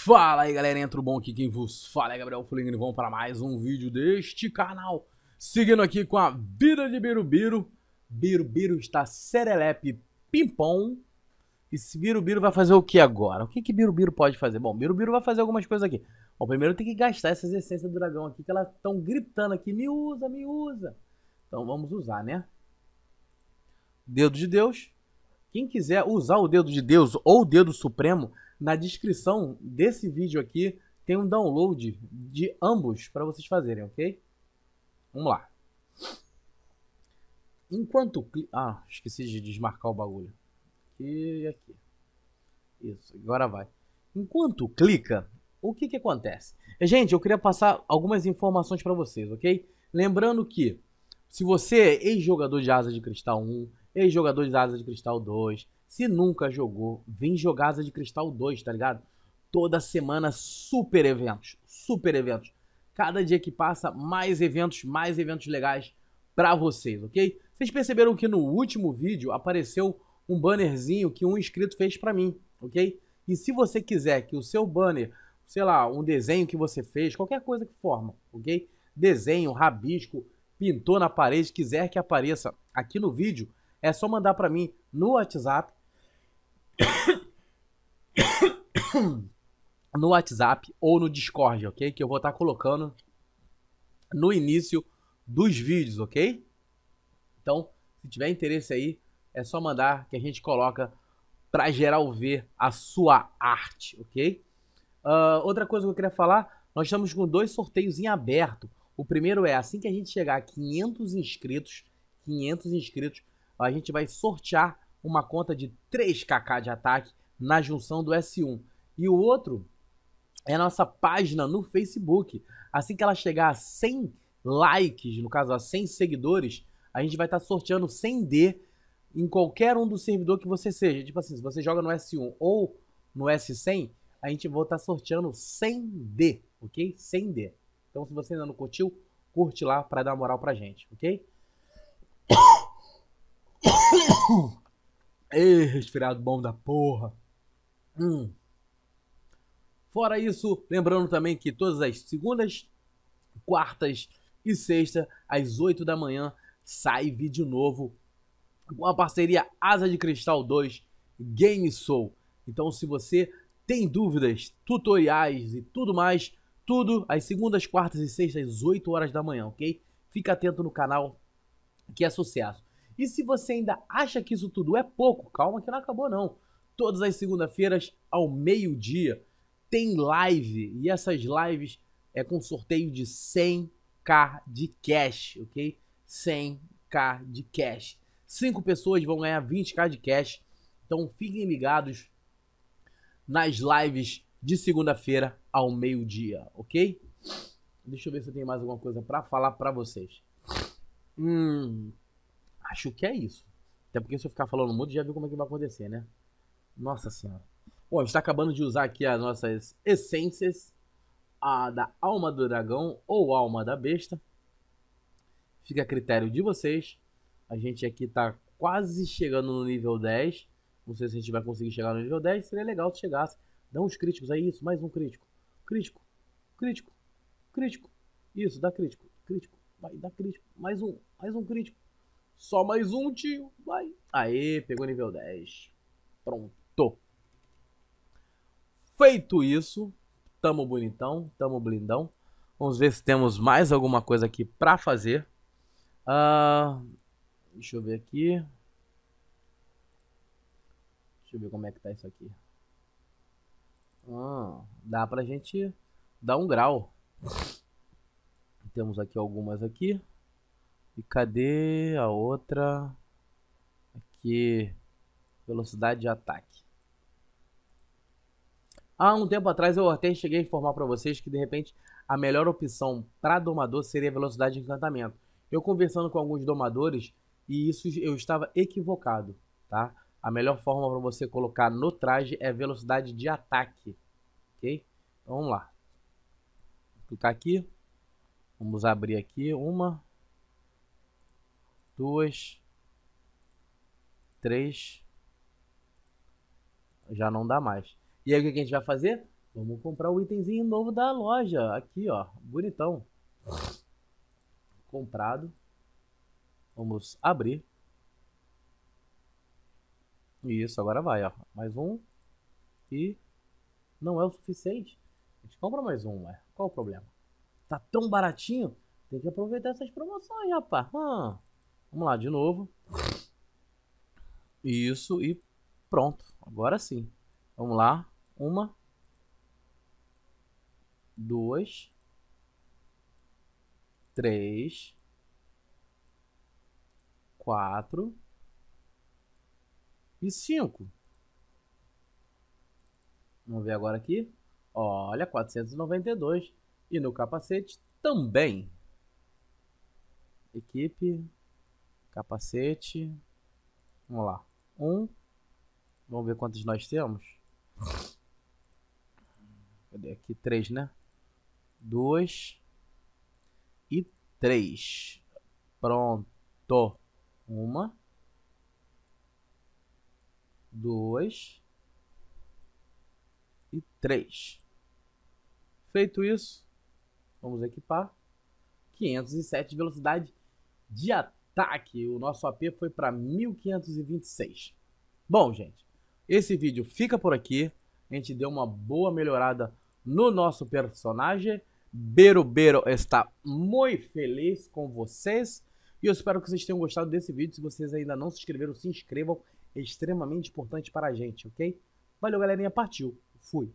Fala aí entra o bom? Aqui quem vos fala é Gabriel Fuligno vamos para mais um vídeo deste canal. Seguindo aqui com a vida de Birubiru. Birubiru está serelepe pimpom. E se Birubiru vai fazer o que agora? O que que Birubiru pode fazer? Bom, Birubiru vai fazer algumas coisas aqui. Bom, primeiro tem que gastar essas essências do dragão aqui, que elas estão gritando aqui, me usa, me usa. Então vamos usar, né? Dedo de Deus. Quem quiser usar o dedo de Deus ou o dedo supremo, na descrição desse vídeo aqui tem um download de ambos para vocês fazerem, ok? Vamos lá. Enquanto... Ah, esqueci de desmarcar o bagulho. Aqui e aqui. Isso, agora vai. Enquanto clica, o que que acontece? Gente, eu queria passar algumas informações para vocês, ok? Lembrando que se você é ex-jogador de Asa de Cristal 1, ex-jogador de Asa de Cristal 2, se nunca jogou, vem jogar Asa de Cristal 2, tá ligado? Toda semana, super eventos. Super eventos. Cada dia que passa, mais eventos, mais eventos legais para vocês, ok? Vocês perceberam que no último vídeo apareceu um bannerzinho que um inscrito fez para mim, ok? E se você quiser que o seu banner, sei lá, um desenho que você fez, qualquer coisa que forma, ok? Desenho, rabisco, pintou na parede, quiser que apareça aqui no vídeo, é só mandar para mim no WhatsApp no WhatsApp ou no Discord, ok? Que eu vou estar tá colocando no início dos vídeos, ok? Então, se tiver interesse aí, é só mandar que a gente coloca para geral ver a sua arte, ok? Uh, outra coisa que eu queria falar, nós estamos com dois sorteios em aberto. O primeiro é, assim que a gente chegar a 500 inscritos, 500 inscritos, a gente vai sortear uma conta de 3kk de ataque na junção do S1. E o outro é a nossa página no Facebook. Assim que ela chegar a 100 likes, no caso a 100 seguidores, a gente vai estar tá sorteando 100D em qualquer um do servidor que você seja. Tipo assim, se você joga no S1 ou no S100, a gente vai estar tá sorteando 100D, ok? 100D. Então se você ainda não curtiu, curte lá para dar moral pra gente, ok? Ei, resfriado bom da porra. Hum. Fora isso, lembrando também que todas as segundas, quartas e sexta, às 8 da manhã, sai vídeo novo com a parceria Asa de Cristal 2 Game Soul. Então, se você tem dúvidas, tutoriais e tudo mais, tudo às segundas, quartas e sextas, às 8 horas da manhã, ok? Fica atento no canal que é sucesso. E se você ainda acha que isso tudo é pouco, calma que não acabou não. Todas as segundas-feiras ao meio-dia tem live e essas lives é com sorteio de 100k de cash, OK? 100k de cash. Cinco pessoas vão ganhar 20k de cash. Então fiquem ligados nas lives de segunda-feira ao meio-dia, OK? Deixa eu ver se eu tenho mais alguma coisa para falar para vocês. Hum, Acho que é isso. Até porque se eu ficar falando muito, já viu como é que vai acontecer, né? Nossa senhora. Bom, a gente tá acabando de usar aqui as nossas essências. A da alma do dragão ou alma da besta. Fica a critério de vocês. A gente aqui tá quase chegando no nível 10. Não sei se a gente vai conseguir chegar no nível 10. Seria legal se chegasse. Dá uns críticos aí, isso. Mais um crítico. Crítico. Crítico. Crítico. Isso, dá crítico. Crítico. Vai, dá crítico. Mais um. Mais um crítico. Só mais um, tio. Vai. Aê, pegou nível 10. Pronto. Feito isso, tamo bonitão, tamo blindão. Vamos ver se temos mais alguma coisa aqui pra fazer. Uh, deixa eu ver aqui. Deixa eu ver como é que tá isso aqui. Ah, dá pra gente dar um grau. Temos aqui algumas aqui. E cadê a outra? Aqui. Velocidade de ataque. Há um tempo atrás eu até cheguei a informar para vocês que de repente a melhor opção para domador seria velocidade de encantamento. Eu conversando com alguns domadores e isso eu estava equivocado, tá? A melhor forma para você colocar no traje é velocidade de ataque, ok? Então, vamos lá. Vou clicar aqui. Vamos abrir aqui uma, duas, três. Já não dá mais. E aí o que a gente vai fazer? Vamos comprar o itemzinho novo da loja. Aqui, ó. Bonitão. Comprado. Vamos abrir. Isso, agora vai, ó. Mais um. E não é o suficiente. A gente compra mais um, ué. Qual o problema? Tá tão baratinho? Tem que aproveitar essas promoções, rapaz. Hum. Vamos lá, de novo. Isso e pronto. Agora sim. Vamos lá. Uma. Duas. Três. Quatro. E cinco. Vamos ver agora aqui. Olha, 492. E no capacete também. Equipe Capacete. Vamos lá. Um. Vamos ver quantos nós temos. Cadê aqui? Três, né? Dois. E três. Pronto. Uma. Dois. E três. Feito isso, vamos equipar. 507 velocidade de ataque o nosso AP foi para 1526. Bom, gente, esse vídeo fica por aqui. A gente deu uma boa melhorada no nosso personagem. Bero Bero está muito feliz com vocês. E eu espero que vocês tenham gostado desse vídeo. Se vocês ainda não se inscreveram, se inscrevam. É extremamente importante para a gente, ok? Valeu, galerinha. Partiu. Fui.